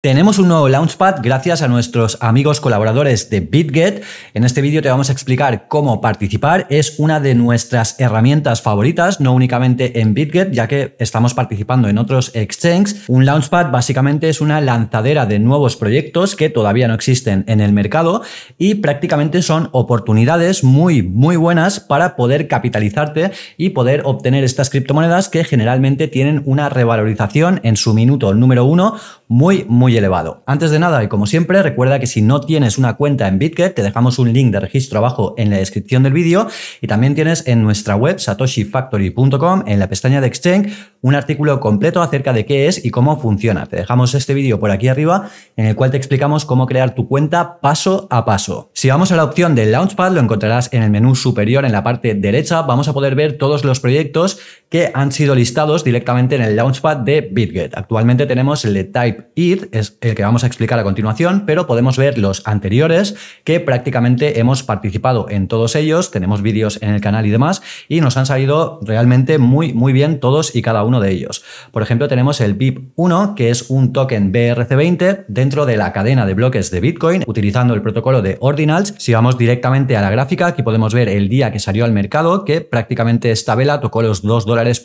Tenemos un nuevo Launchpad gracias a nuestros amigos colaboradores de BitGet. En este vídeo te vamos a explicar cómo participar. Es una de nuestras herramientas favoritas, no únicamente en BitGet, ya que estamos participando en otros exchanges. Un Launchpad básicamente es una lanzadera de nuevos proyectos que todavía no existen en el mercado y prácticamente son oportunidades muy, muy buenas para poder capitalizarte y poder obtener estas criptomonedas que generalmente tienen una revalorización en su minuto número uno muy, muy elevado. Antes de nada, y como siempre, recuerda que si no tienes una cuenta en BitGet, te dejamos un link de registro abajo en la descripción del vídeo y también tienes en nuestra web satoshifactory.com, en la pestaña de Exchange, un artículo completo acerca de qué es y cómo funciona. Te dejamos este vídeo por aquí arriba en el cual te explicamos cómo crear tu cuenta paso a paso. Si vamos a la opción del Launchpad, lo encontrarás en el menú superior en la parte derecha. Vamos a poder ver todos los proyectos que han sido listados directamente en el Launchpad de BitGet. Actualmente tenemos el de type It es el que vamos a explicar a continuación, pero podemos ver los anteriores que prácticamente hemos participado en todos ellos. Tenemos vídeos en el canal y demás y nos han salido realmente muy, muy bien todos y cada uno uno de ellos. Por ejemplo, tenemos el BIP1, que es un token BRC20 dentro de la cadena de bloques de Bitcoin, utilizando el protocolo de Ordinals. Si vamos directamente a la gráfica, aquí podemos ver el día que salió al mercado, que prácticamente esta vela tocó los 2 dólares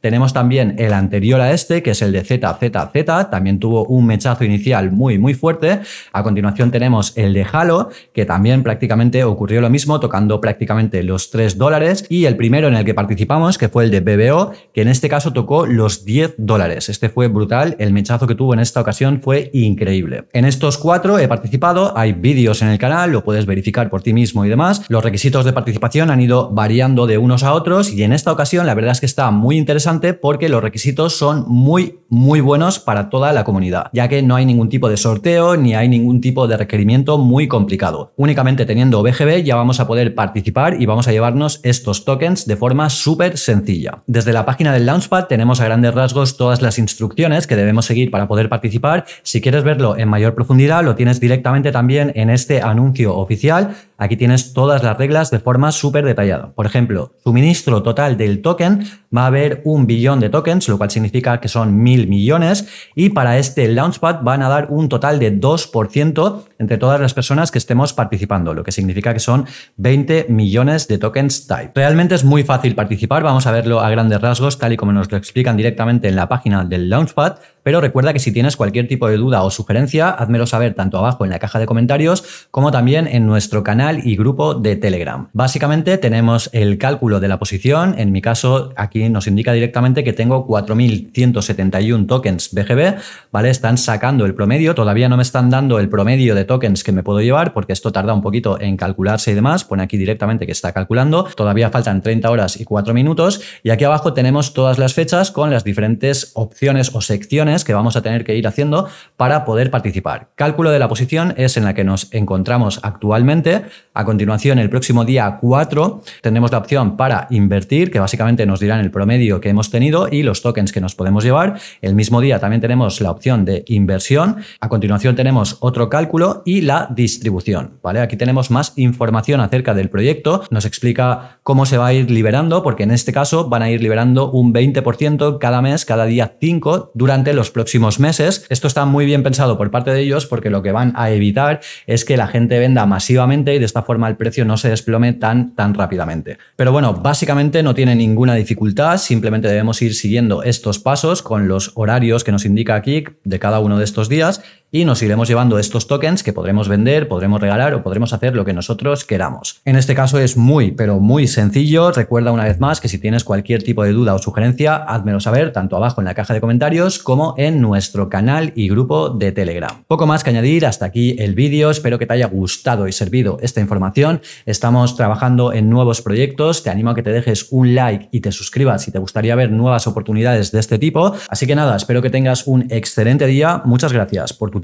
Tenemos también el anterior a este, que es el de ZZZ, también tuvo un mechazo inicial muy, muy fuerte. A continuación tenemos el de Halo, que también prácticamente ocurrió lo mismo, tocando prácticamente los 3 dólares. Y el primero en el que participamos, que fue el de BBO, que en este caso tocó los 10 dólares. Este fue brutal, el mechazo que tuvo en esta ocasión fue increíble. En estos cuatro he participado, hay vídeos en el canal, lo puedes verificar por ti mismo y demás. Los requisitos de participación han ido variando de unos a otros y en esta ocasión la verdad es que está muy interesante porque los requisitos son muy, muy buenos para toda la comunidad, ya que no hay ningún tipo de sorteo ni hay ningún tipo de requerimiento muy complicado. Únicamente teniendo BGB ya vamos a poder participar y vamos a llevarnos estos tokens de forma súper sencilla. Desde la página del Launchpad tenemos a grandes rasgos todas las instrucciones que debemos seguir para poder participar. Si quieres verlo en mayor profundidad, lo tienes directamente también en este anuncio oficial. Aquí tienes todas las reglas de forma súper detallada. Por ejemplo, suministro total del token va a haber un billón de tokens, lo cual significa que son mil millones, y para este Launchpad van a dar un total de 2% entre todas las personas que estemos participando, lo que significa que son 20 millones de tokens type. Realmente es muy fácil participar, vamos a verlo a grandes rasgos, tal y como nos lo explican directamente en la página del Launchpad. Pero recuerda que si tienes cualquier tipo de duda o sugerencia, házmelo saber tanto abajo en la caja de comentarios como también en nuestro canal y grupo de Telegram. Básicamente tenemos el cálculo de la posición. En mi caso, aquí nos indica directamente que tengo 4.171 tokens BGB, ¿vale? Están sacando el promedio. Todavía no me están dando el promedio de tokens que me puedo llevar porque esto tarda un poquito en calcularse y demás. Pone aquí directamente que está calculando. Todavía faltan 30 horas y 4 minutos. Y aquí abajo tenemos todas las fechas con las diferentes opciones o secciones que vamos a tener que ir haciendo para poder participar. Cálculo de la posición es en la que nos encontramos actualmente. A continuación, el próximo día 4 tendremos la opción para invertir, que básicamente nos dirán el promedio que hemos tenido y los tokens que nos podemos llevar. El mismo día también tenemos la opción de inversión. A continuación tenemos otro cálculo y la distribución. ¿vale? Aquí tenemos más información acerca del proyecto. Nos explica cómo se va a ir liberando, porque en este caso van a ir liberando un 20% cada mes, cada día 5, durante los los próximos meses. Esto está muy bien pensado por parte de ellos porque lo que van a evitar es que la gente venda masivamente y de esta forma el precio no se desplome tan, tan rápidamente. Pero bueno, básicamente no tiene ninguna dificultad, simplemente debemos ir siguiendo estos pasos con los horarios que nos indica aquí de cada uno de estos días y nos iremos llevando estos tokens que podremos vender, podremos regalar o podremos hacer lo que nosotros queramos. En este caso es muy, pero muy sencillo. Recuerda una vez más que si tienes cualquier tipo de duda o sugerencia, házmelo saber tanto abajo en la caja de comentarios como en nuestro canal y grupo de Telegram. Poco más que añadir, hasta aquí el vídeo. Espero que te haya gustado y servido esta información. Estamos trabajando en nuevos proyectos. Te animo a que te dejes un like y te suscribas si te gustaría ver nuevas oportunidades de este tipo. Así que nada, espero que tengas un excelente día. Muchas gracias por tu